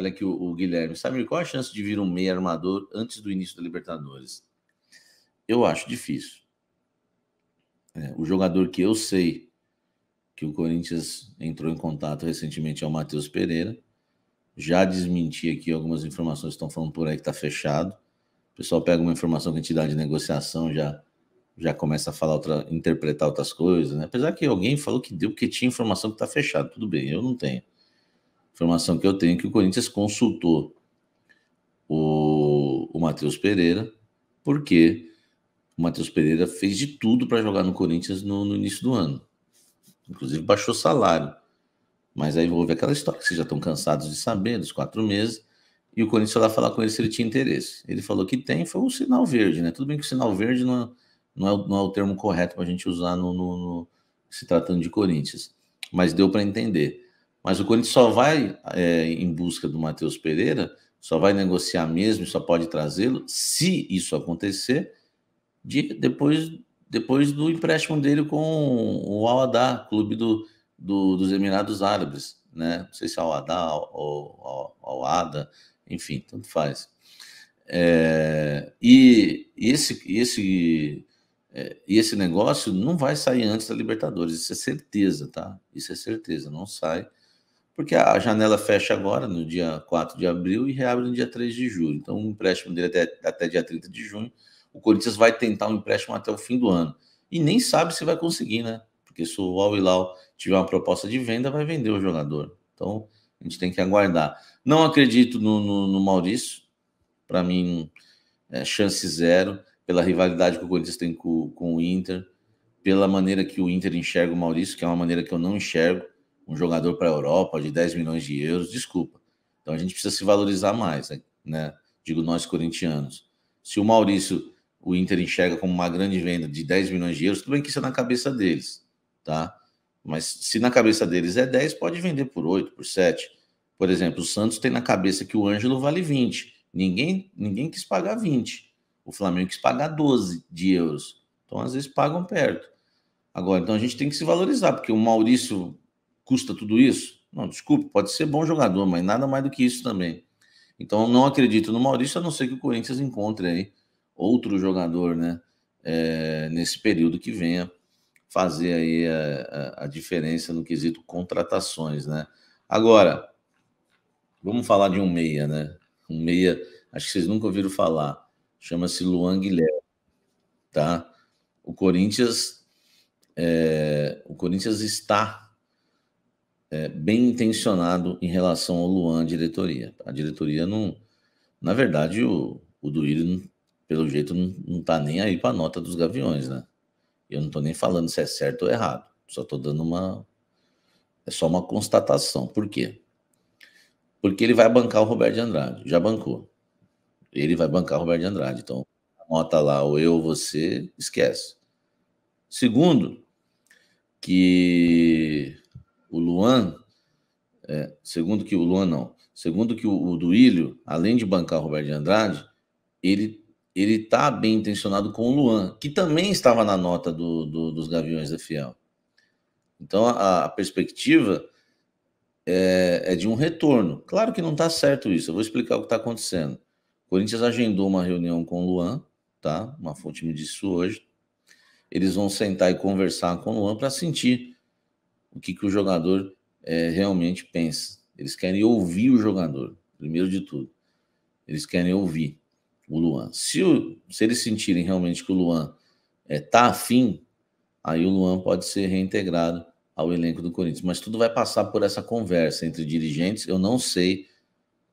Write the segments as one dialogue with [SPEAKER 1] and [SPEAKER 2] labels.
[SPEAKER 1] Olha aqui o, o Guilherme. sabe qual a chance de vir um meia armador antes do início da Libertadores? Eu acho difícil. É, o jogador que eu sei que o Corinthians entrou em contato recentemente é o Matheus Pereira. Já desmenti aqui algumas informações que estão falando por aí que está fechado. O pessoal pega uma informação que a gente dá de negociação, já, já começa a falar outra, interpretar outras coisas. Né? Apesar que alguém falou que deu, porque tinha informação que está fechado. Tudo bem, eu não tenho informação que eu tenho que o Corinthians consultou o, o Matheus Pereira, porque o Matheus Pereira fez de tudo para jogar no Corinthians no, no, início do ano. Inclusive baixou salário. Mas aí houve aquela história que vocês já estão cansados de saber, dos quatro meses, e o Corinthians foi lá falar com ele se ele tinha interesse. Ele falou que tem, foi um sinal verde, né? Tudo bem que o sinal verde não, é, não, é, não é o termo correto para a gente usar no, no, no se tratando de Corinthians, mas deu para entender. Mas o Corinthians só vai é, em busca do Matheus Pereira, só vai negociar mesmo, só pode trazê-lo, se isso acontecer, de, depois, depois do empréstimo dele com o al clube do, do, dos Emirados Árabes. Né? Não sei se é al ou Al-Ada, enfim, tanto faz. É, e, e esse, esse é, e esse negócio não vai sair antes da Libertadores, isso é certeza, tá? Isso é certeza, não sai porque a janela fecha agora, no dia 4 de abril, e reabre no dia 3 de julho. Então, o empréstimo dele até, até dia 30 de junho. O Corinthians vai tentar um empréstimo até o fim do ano. E nem sabe se vai conseguir, né? Porque se o Al Hilal tiver uma proposta de venda, vai vender o jogador. Então, a gente tem que aguardar. Não acredito no, no, no Maurício. Para mim, é chance zero. Pela rivalidade que o Corinthians tem com, com o Inter. Pela maneira que o Inter enxerga o Maurício, que é uma maneira que eu não enxergo um jogador para a Europa de 10 milhões de euros, desculpa. Então a gente precisa se valorizar mais, né? Digo nós corintianos. Se o Maurício, o Inter enxerga como uma grande venda de 10 milhões de euros, tudo bem que isso é na cabeça deles, tá? Mas se na cabeça deles é 10, pode vender por 8, por 7. Por exemplo, o Santos tem na cabeça que o Ângelo vale 20. Ninguém, ninguém quis pagar 20. O Flamengo quis pagar 12 de euros. Então, às vezes, pagam perto. Agora, então a gente tem que se valorizar, porque o Maurício custa tudo isso? Não, desculpe, pode ser bom jogador, mas nada mais do que isso também. Então não acredito no Maurício, a não ser que o Corinthians encontre aí outro jogador, né? É, nesse período que venha fazer aí a, a, a diferença no quesito contratações, né? Agora, vamos falar de um meia, né? Um meia, acho que vocês nunca ouviram falar, chama-se Luan Guilherme, tá? O Corinthians, é, o Corinthians está é, bem intencionado em relação ao Luan, a diretoria. A diretoria não. Na verdade, o, o Duílio, pelo jeito, não está nem aí para a nota dos Gaviões, né? Eu não estou nem falando se é certo ou errado. Só estou dando uma. É só uma constatação. Por quê? Porque ele vai bancar o Roberto de Andrade. Já bancou. Ele vai bancar o Roberto de Andrade. Então, anota lá o eu, você, esquece. Segundo, que o Luan, é, segundo que o Luan não, segundo que o, o Duílio, além de bancar o Roberto de Andrade, ele ele está bem intencionado com o Luan, que também estava na nota do, do, dos Gaviões da Fiel. Então a, a perspectiva é, é, de um retorno. Claro que não está certo isso, eu vou explicar o que está acontecendo. O Corinthians agendou uma reunião com o Luan, tá? Uma fonte me disse isso hoje. Eles vão sentar e conversar com o Luan para sentir o que, que o jogador é, realmente pensa. Eles querem ouvir o jogador, primeiro de tudo. Eles querem ouvir o Luan. Se, o, se eles sentirem realmente que o Luan está é, tá afim, aí o Luan pode ser reintegrado ao elenco do Corinthians. Mas tudo vai passar por essa conversa entre dirigentes. Eu não sei,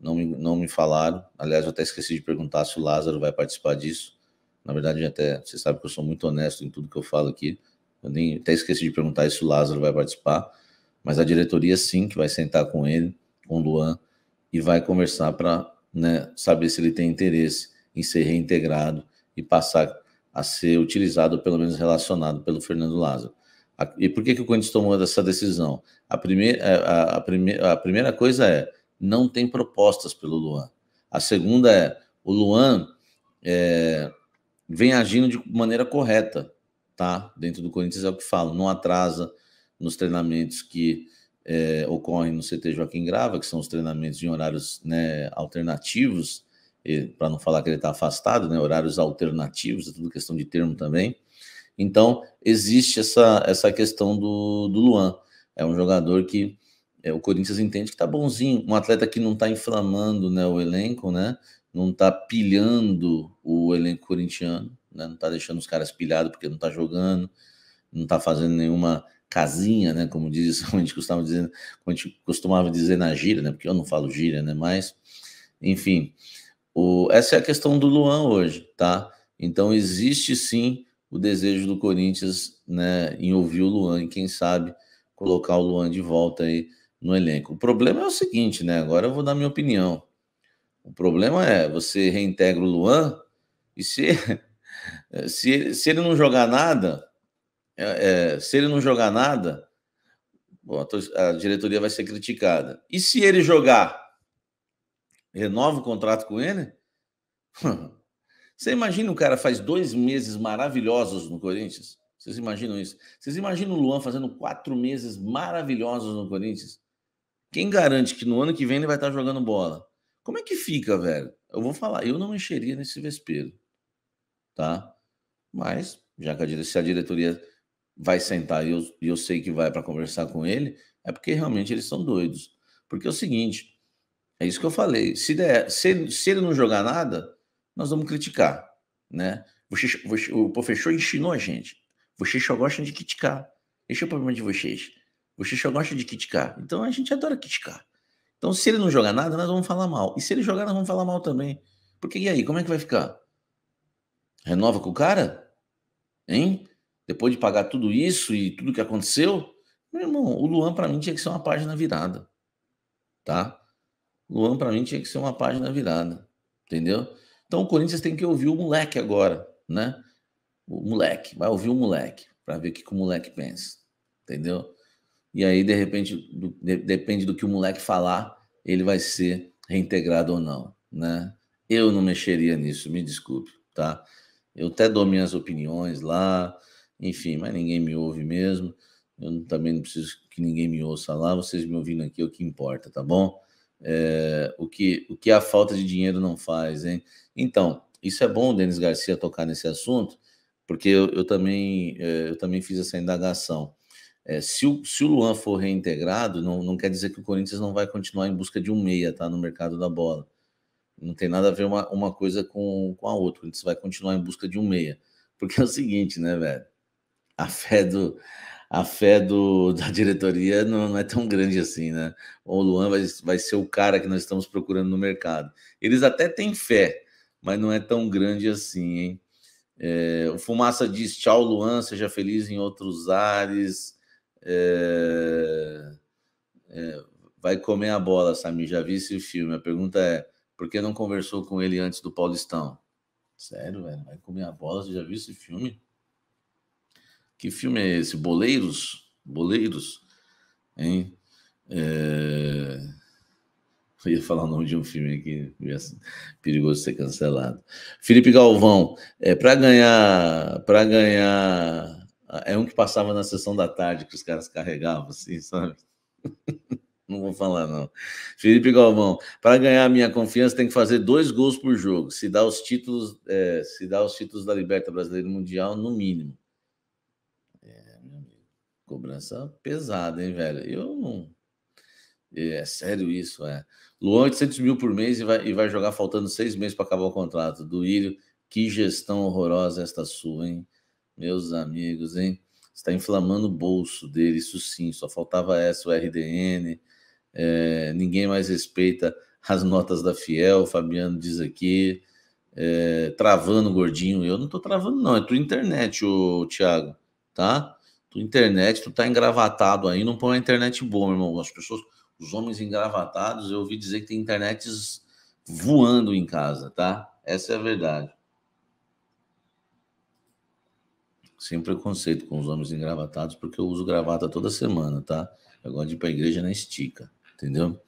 [SPEAKER 1] não me, não me falaram. Aliás, eu até esqueci de perguntar se o Lázaro vai participar disso. Na verdade, até você sabe que eu sou muito honesto em tudo que eu falo aqui. Eu nem até esqueci de perguntar se o Lázaro vai participar, mas a diretoria sim que vai sentar com ele, com o Luan, e vai conversar para né, saber se ele tem interesse em ser reintegrado e passar a ser utilizado, pelo menos relacionado pelo Fernando Lázaro. e por que, que o Corinthians tomou essa decisão? A, primeir, é, a, a, a primeira coisa é, não tem propostas pelo Luan. A segunda é, o Luan é, vem agindo de maneira correta tá? Dentro do Corinthians é o que falo, não atrasa nos treinamentos que é, ocorrem no CT Joaquim Grava, que são os treinamentos em horários né, alternativos, para não falar que ele está afastado, né, horários alternativos, é tudo questão de termo também. Então, existe essa, essa questão do, do Luan. É um jogador que é, o Corinthians entende que está bonzinho, um atleta que não está inflamando né, o elenco, né, não está pilhando o elenco corintiano né? não está deixando os caras pilhados porque não está jogando, não está fazendo nenhuma casinha, né? Como diz, como a gente costumava dizer, como a gente costumava dizer na gíria, né? Porque eu não falo gíria, né? Mas, enfim, o, essa é a questão do Luan hoje, tá? Então existe sim o desejo do Corinthians, né? Em ouvir o Luan e quem sabe colocar o Luan de volta aí no elenco. O problema é o seguinte, né? Agora eu vou dar minha opinião. O problema é você reintegra o Luan e se É, se ele, se ele não jogar nada, é, é se ele não jogar nada, bom, a diretoria vai ser criticada. E se ele jogar, renova o contrato com ele? Você imagina o cara faz dois meses maravilhosos no Corinthians? Vocês imaginam isso? Vocês imaginam o Luan fazendo quatro meses maravilhosos no Corinthians? Quem garante que no ano que vem ele vai estar jogando bola? Como é que fica, velho? Eu vou falar, eu não encheria nesse vespeiro tá? Mas, já que a, se a diretoria vai sentar e eu, eu sei que vai para conversar com ele, é porque realmente eles são doidos. Porque é o seguinte, é isso que eu falei, se, der, se, se ele não jogar nada, nós vamos criticar, né? Você, você, o professor ensinou a gente, vocês só gostam de criticar, esse é o problema de vocês, vocês só gostam de criticar, então a gente adora criticar. Então, se ele não jogar nada, nós vamos falar mal. E se ele jogar, nós vamos falar mal também. Porque e aí, como é que vai ficar? Renova com o cara? Hein? Depois de pagar tudo isso e tudo que aconteceu? Meu irmão, o Luan para mim tinha que ser uma página virada. Tá? Luan para mim tinha que ser uma página virada. Entendeu? Então o Corinthians tem que ouvir o moleque agora, né? O moleque, vai ouvir o moleque para ver o que, que o moleque pensa. Entendeu? E aí, de repente, do, de, depende do que o moleque falar, ele vai ser reintegrado ou não, né? Eu não mexeria nisso, me desculpe, tá? Eu até dou minhas opiniões lá, enfim, mas ninguém me ouve mesmo. Eu também não preciso que ninguém me ouça lá, vocês me ouvindo aqui é o que importa, tá bom? É, o, que, o que a falta de dinheiro não faz, hein? Então, isso é bom o Denis Garcia tocar nesse assunto, porque eu, eu também, é, eu também fiz essa indagação. É, se, o, se o Luan for reintegrado, não, não quer dizer que o Corinthians não vai continuar em busca de um meia, tá? No mercado da bola. Não tem nada a ver uma, uma coisa com, com a outra. O vai continuar em busca de um meia. Porque é o seguinte, né, velho? A fé do, a fé do, da diretoria não, não, é tão grande assim, né? O Luan vai, vai ser o cara que nós estamos procurando no mercado. Eles até têm fé, mas não é tão grande assim, hein? É, o Fumaça diz: tchau, Luan, seja feliz em outros ares. É, é, vai comer a bola, Samir. Já vi esse filme. A pergunta é: por que não conversou com ele antes do Paulistão? Sério, velho, vai comer a bola, você já viu esse filme? Que filme é esse? Boleiros? Boleiros? Hein? É... Eu ia falar o nome de um filme aqui, é perigoso ser cancelado. Felipe Galvão, é, para ganhar, para ganhar, é um que passava na sessão da tarde que os caras carregavam, assim, sabe? Não vou falar, não. Felipe Galvão, para ganhar minha confiança tem que fazer dois gols por jogo. Se dá os títulos, é, se dá os títulos da Libertadores Brasileira Mundial, no mínimo. É, meu amigo. Cobrança pesada, hein, velho? Eu não. É, é sério isso, é. Luan, 800 mil por mês e vai, e vai jogar faltando seis meses para acabar o contrato. do Duílio, que gestão horrorosa esta sua, hein? Meus amigos, hein? Está inflamando o bolso dele, isso sim. Só faltava essa, o RDN, é, ninguém mais respeita as notas da Fiel, o Fabiano diz aqui. É, travando gordinho. Eu não tô travando, não. É tua internet, ô Thiago, tá? Tua internet, tu tá engravatado aí, não põe uma internet boa, meu irmão. As pessoas, os homens engravatados, eu ouvi dizer que tem internets voando em casa, tá? Essa é a verdade. Sem preconceito com os homens engravatados, porque eu uso gravata toda semana, tá? Eu gosto de ir pra igreja na né? estica entendeu?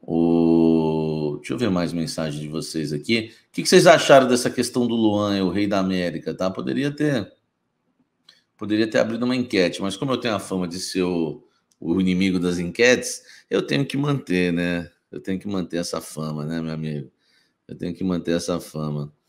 [SPEAKER 1] O... Deixa eu ver mais mensagem de vocês aqui. O que vocês acharam dessa questão do Luan, é o rei da América, tá? Poderia ter poderia ter abrido uma enquete, mas como eu tenho a fama de ser o, o inimigo das enquetes, eu tenho que manter, né? Eu tenho que manter essa fama, né, meu amigo? Eu tenho que manter essa fama.